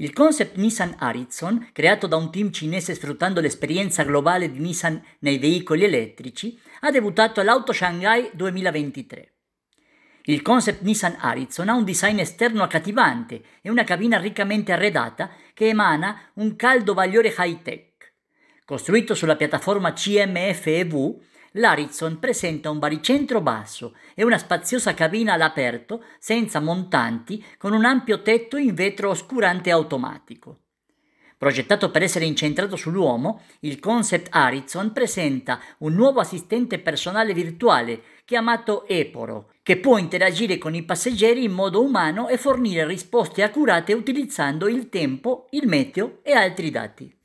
Il concept Nissan Aritzon, creato da un team cinese sfruttando l'esperienza globale di Nissan nei veicoli elettrici, ha debuttato all'Auto Shanghai 2023. Il concept Nissan Aritzon ha un design esterno accattivante e una cabina riccamente arredata che emana un caldo bagliore high-tech. Costruito sulla piattaforma CMF EV, l'Arizon presenta un baricentro basso e una spaziosa cabina all'aperto, senza montanti, con un ampio tetto in vetro oscurante automatico. Progettato per essere incentrato sull'uomo, il concept Arizon presenta un nuovo assistente personale virtuale chiamato Eporo, che può interagire con i passeggeri in modo umano e fornire risposte accurate utilizzando il tempo, il meteo e altri dati.